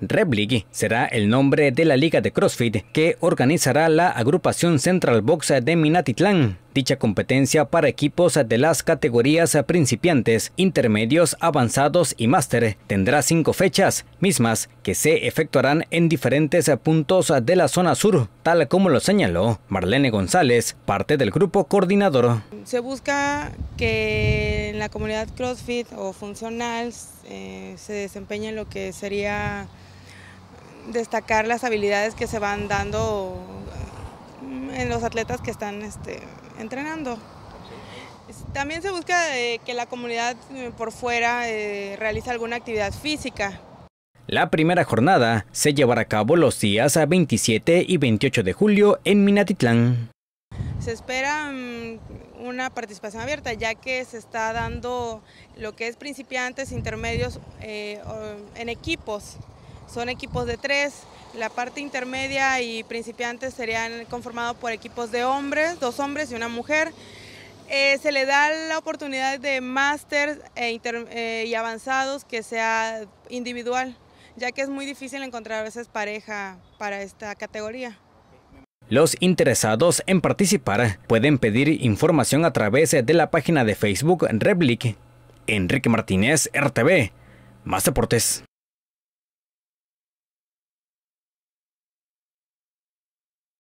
league será el nombre de la liga de CrossFit que organizará la agrupación Central Box de Minatitlán. Dicha competencia para equipos de las categorías principiantes, intermedios, avanzados y máster tendrá cinco fechas, mismas que se efectuarán en diferentes puntos de la zona sur, tal como lo señaló Marlene González, parte del grupo coordinador. Se busca que en la comunidad CrossFit o funcional eh, se desempeñe lo que sería destacar las habilidades que se van dando eh, en los atletas que están este, entrenando. También se busca eh, que la comunidad eh, por fuera realice alguna actividad física. La primera jornada se llevará a cabo los días 27 y 28 de julio en Minatitlán. Se espera mm, una participación abierta, ya que se está dando lo que es principiantes, intermedios en equipos son equipos de tres. La parte intermedia y principiantes serían conformados por equipos de hombres, dos hombres y una mujer. Eh, se le da la oportunidad de máster eh, eh, y avanzados que sea individual, ya que es muy difícil encontrar a veces pareja para esta categoría. Los interesados en participar pueden pedir información a través de la página de Facebook Replic. Enrique Martínez, RTV. Más deportes.